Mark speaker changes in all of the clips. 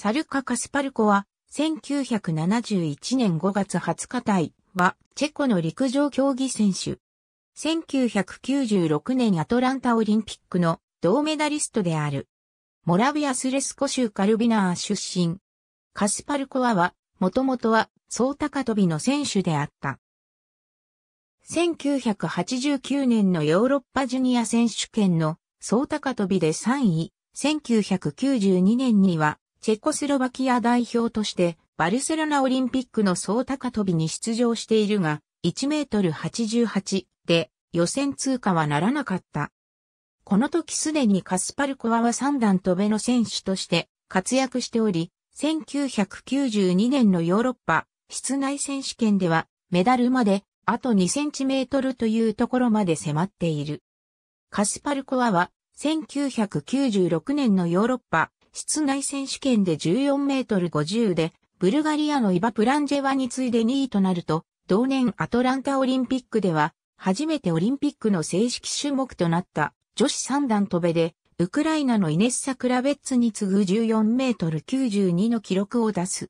Speaker 1: サルカ・カスパルコは、1971年5月20日対は、チェコの陸上競技選手。1996年アトランタオリンピックの銅メダリストである。モラビアスレスコ州カルビナー出身。カスパルコアは、もともとは、総高飛びの選手であった。1989年のヨーロッパジュニア選手権の総高飛びで3位、1992年にはチェコスロバキア代表としてバルセロナオリンピックの総高跳びに出場しているが、1メートル88で予選通過はならなかった。この時すでにカスパルコワは三段跳べの選手として活躍しており、1992年のヨーロッパ室内選手権ではメダルまであと2センチメートルというところまで迫っている。カスパルコワは1996年のヨーロッパ室内選手権で14メートル50で、ブルガリアのイバ・プランジェワに次いで2位となると、同年アトランタオリンピックでは、初めてオリンピックの正式種目となった女子三段飛べで、ウクライナのイネッサクラベッツに次ぐ14メートル92の記録を出す。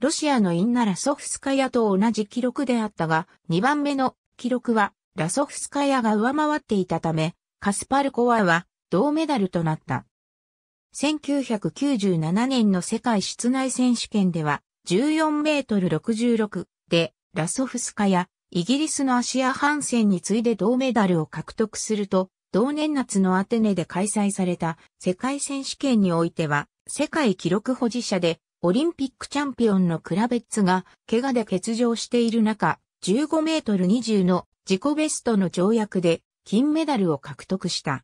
Speaker 1: ロシアのインナ・ラソフスカヤと同じ記録であったが、2番目の記録はラソフスカヤが上回っていたため、カスパルコワは銅メダルとなった。1997年の世界室内選手権では14メートル66でラソフスカやイギリスのアシア・ハンセンに次いで銅メダルを獲得すると、同年夏のアテネで開催された世界選手権においては、世界記録保持者でオリンピックチャンピオンのクラベッツが怪我で欠場している中、15メートル20の自己ベストの条約で金メダルを獲得した。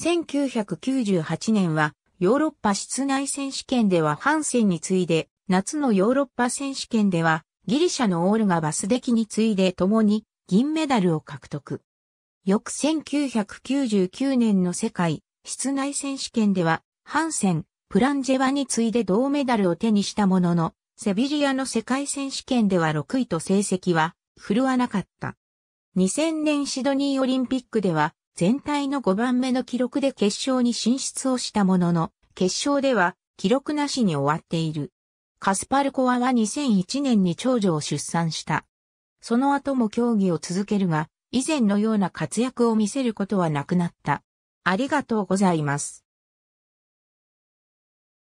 Speaker 1: 1998年はヨーロッパ室内選手権ではハンセンに次いで、夏のヨーロッパ選手権では、ギリシャのオールガバスデキに次いで共に銀メダルを獲得。翌1999年の世界室内選手権では、ハンセン、プランジェワに次いで銅メダルを手にしたものの、セビリアの世界選手権では6位と成績は振るわなかった。2000年シドニーオリンピックでは全体の5番目の記録で決勝に進出をしたものの、決勝では記録なしに終わっている。カスパルコワは2001年に長女を出産した。その後も競技を続けるが、以前のような活躍を見せることはなくなった。ありがとうございます。